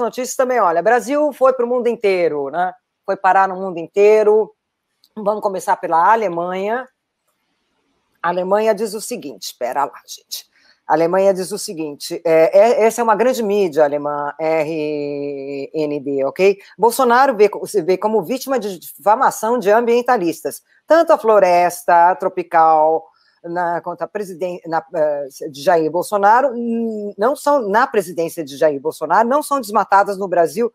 notícias também, olha, Brasil foi para o mundo inteiro, né? Foi parar no mundo inteiro. Vamos começar pela Alemanha. A Alemanha diz o seguinte, espera lá, gente. A Alemanha diz o seguinte: é, é, essa é uma grande mídia alemã, RND, ok? Bolsonaro vê, se vê como vítima de difamação de ambientalistas. Tanto a floresta tropical na, conta presidência na, eh, de Jair Bolsonaro, não são na presidência de Jair Bolsonaro, não são desmatadas no Brasil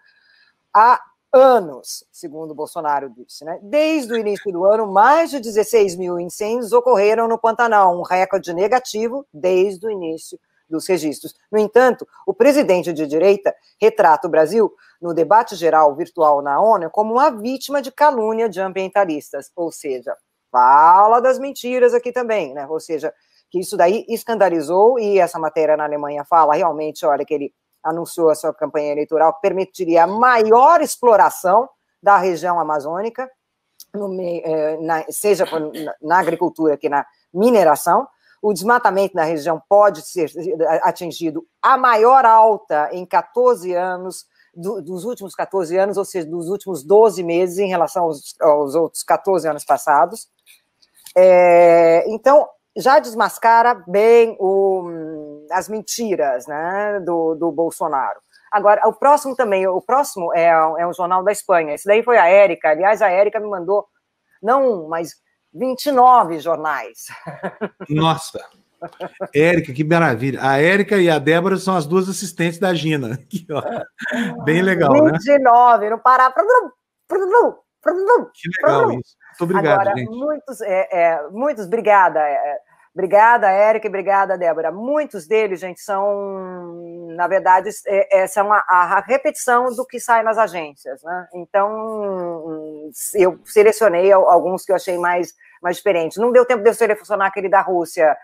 há anos, segundo Bolsonaro disse. Né? Desde o início do ano, mais de 16 mil incêndios ocorreram no Pantanal, um recorde negativo desde o início dos registros. No entanto, o presidente de direita retrata o Brasil, no debate geral virtual na ONU, como uma vítima de calúnia de ambientalistas, ou seja, fala das mentiras aqui também, né? Ou seja, que isso daí escandalizou e essa matéria na Alemanha fala realmente, olha, que ele anunciou a sua campanha eleitoral permitiria maior exploração da região amazônica, no, eh, na, seja na agricultura que na mineração. O desmatamento na região pode ser atingido a maior alta em 14 anos do, dos últimos 14 anos, ou seja, dos últimos 12 meses em relação aos, aos outros 14 anos passados. É, então, já desmascara bem o, as mentiras né, do, do Bolsonaro. Agora, o próximo também, o próximo é, é um jornal da Espanha. Esse daí foi a Érica. Aliás, a Érica me mandou, não um, mas 29 jornais. Nossa! Érica, que maravilha. A Érica e a Débora são as duas assistentes da Gina. Aqui, Bem legal, 29, né? 29, não parar. Que legal isso. Muito obrigado, Agora, gente. Muitos, é, é, muitos obrigada. É, é, obrigada, Érica, e obrigada, Débora. Muitos deles, gente, são, na verdade, é, são é a, a, repetição do que sai nas agências, né? Então, eu selecionei alguns que eu achei mais, mais diferentes. Não deu tempo de eu selecionar aquele da Rússia,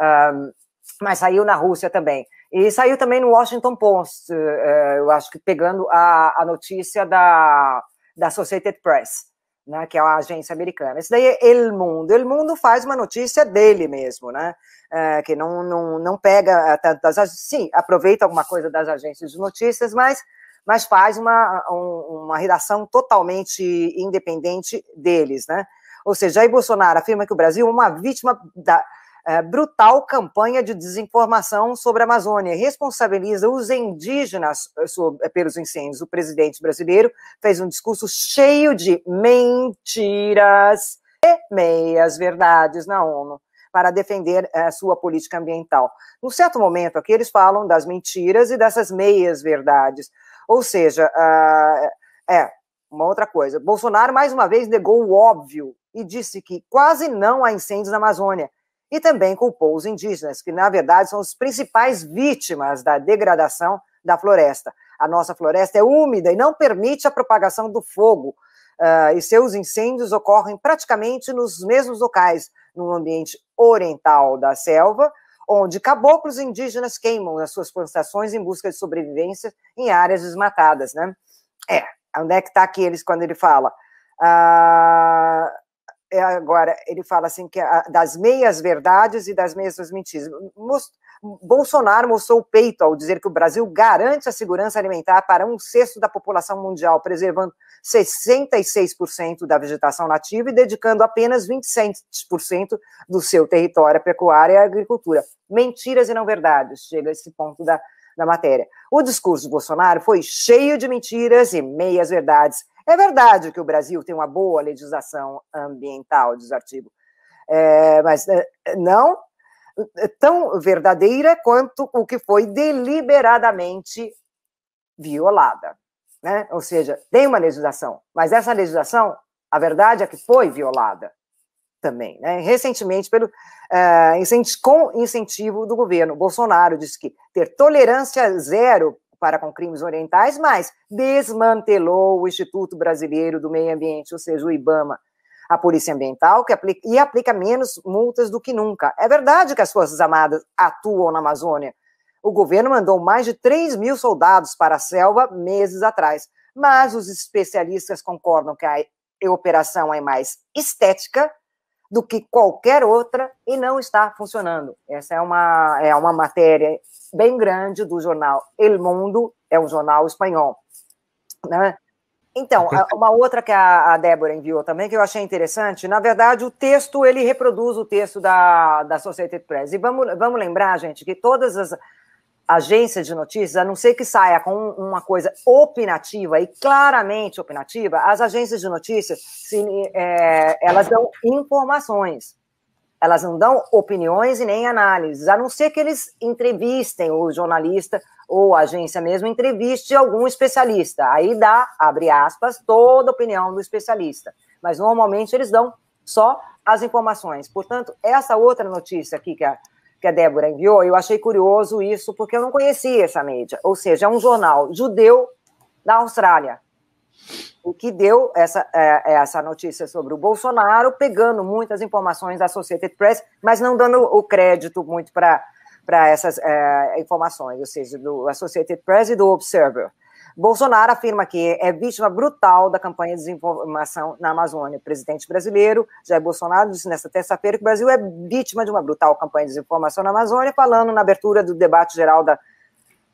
um, mas saiu na Rússia também. E saiu também no Washington Post, eh, eh, eu acho que pegando a, a notícia da, da Associated Press, né, que é a agência americana. Isso daí é El Mundo. El Mundo faz uma notícia dele mesmo, né? Eh, que não, não, não pega tantas Sim, aproveita alguma coisa das agências de notícias, mas, mas faz uma, um, uma redação totalmente independente deles, né? Ou seja, aí Bolsonaro afirma que o Brasil é uma vítima da eh, brutal campanha de desinformação sobre a Amazônia. Responsabiliza os indígenas eh, eh, pelos incêndios. O presidente brasileiro fez um discurso cheio de mentiras e meias verdades na ONU para defender a sua política ambiental. Num certo momento aqui, eles falam das mentiras e dessas meias verdades. Ou seja, uh, é, uma outra coisa. Bolsonaro, mais uma vez, negou o óbvio e disse que quase não há incêndios na Amazônia e também culpou os indígenas, que na verdade são os principais vítimas da degradação da floresta. A nossa floresta é úmida e não permite a propagação do fogo, uh, e seus incêndios ocorrem praticamente nos mesmos locais, no ambiente oriental da selva, onde caboclos indígenas queimam as suas plantações em busca de sobrevivência em áreas desmatadas, né? É, onde é que está aqueles quando ele fala? Uh, é agora, ele fala assim que a, das meias verdades e das meias mentiras. Most, Bolsonaro mostrou o peito ao dizer que o Brasil garante a segurança alimentar para um sexto da população mundial, preservando 66% da vegetação nativa e dedicando apenas 27% do seu território à pecuária e à agricultura. Mentiras e não verdades, chega a esse ponto da, da matéria. O discurso de Bolsonaro foi cheio de mentiras e meias verdades é verdade que o Brasil tem uma boa legislação ambiental, diz o artigo, é, mas é, é, não é tão verdadeira quanto o que foi deliberadamente violada. Né? Ou seja, tem uma legislação, mas essa legislação, a verdade é que foi violada também, né? recentemente pelo uh, incentivo, com incentivo do governo Bolsonaro, disse que ter tolerância zero para com crimes orientais, mas desmantelou o Instituto Brasileiro do Meio Ambiente, ou seja, o IBAMA, a Polícia Ambiental, que aplica, e aplica menos multas do que nunca. É verdade que as Forças Armadas atuam na Amazônia. O governo mandou mais de 3 mil soldados para a selva meses atrás, mas os especialistas concordam que a operação é mais estética do que qualquer outra e não está funcionando. Essa é uma, é uma matéria bem grande do jornal El Mundo, é um jornal espanhol. Né? Então, uma outra que a Débora enviou também, que eu achei interessante, na verdade, o texto, ele reproduz o texto da, da Associated Press. E vamos, vamos lembrar, gente, que todas as, agência de notícias, a não ser que saia com uma coisa opinativa e claramente opinativa, as agências de notícias se, é, elas dão informações. Elas não dão opiniões e nem análises, a não ser que eles entrevistem o jornalista ou a agência mesmo entreviste algum especialista. Aí dá, abre aspas, toda a opinião do especialista. Mas normalmente eles dão só as informações. Portanto, essa outra notícia aqui que a é que a Débora enviou, eu achei curioso isso, porque eu não conhecia essa mídia. Ou seja, é um jornal judeu da Austrália. O que deu essa, é, é essa notícia sobre o Bolsonaro, pegando muitas informações da Associated Press, mas não dando o crédito muito para essas é, informações, ou seja, do Associated Press e do Observer. Bolsonaro afirma que é vítima brutal da campanha de desinformação na Amazônia. O presidente brasileiro, Jair Bolsonaro, disse nesta terça-feira que o Brasil é vítima de uma brutal campanha de desinformação na Amazônia, falando na abertura do debate geral da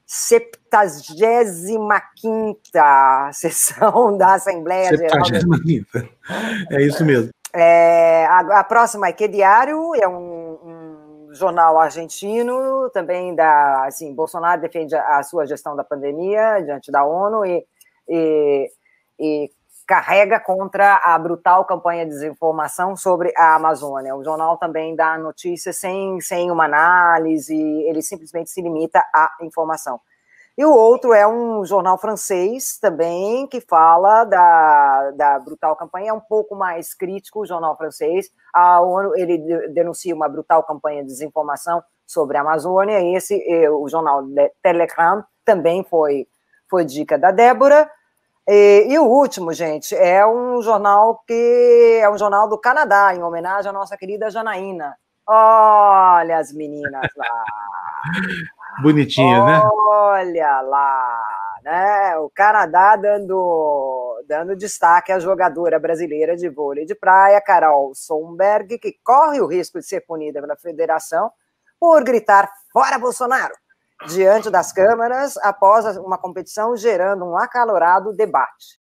75 sessão da Assembleia 75. Geral. É isso mesmo. É, a, a, próxima é Que Diário, é um, um jornal argentino também da, assim, Bolsonaro defende a sua gestão da pandemia diante da ONU e, e, e carrega contra a brutal campanha de desinformação sobre a Amazônia. O jornal também dá notícias sem, sem uma análise, ele simplesmente se limita à informação. E o outro é um jornal francês também, que fala da, da brutal campanha, é um pouco mais crítico o jornal francês. A ONU, ele denuncia uma brutal campanha de desinformação sobre a Amazônia. Esse, o jornal Telegram, também foi, foi dica da Débora. E, e, o último, gente, é um jornal que é um jornal do Canadá, em homenagem à nossa querida Janaína. Olha as meninas lá. bonitinha, Olha né? Olha lá, né? O Canadá dando, dando destaque à jogadora brasileira de vôlei de praia, Carol Sonberg, que corre o risco de ser punida pela federação por gritar fora Bolsonaro diante das câmaras após uma competição, gerando um acalorado debate.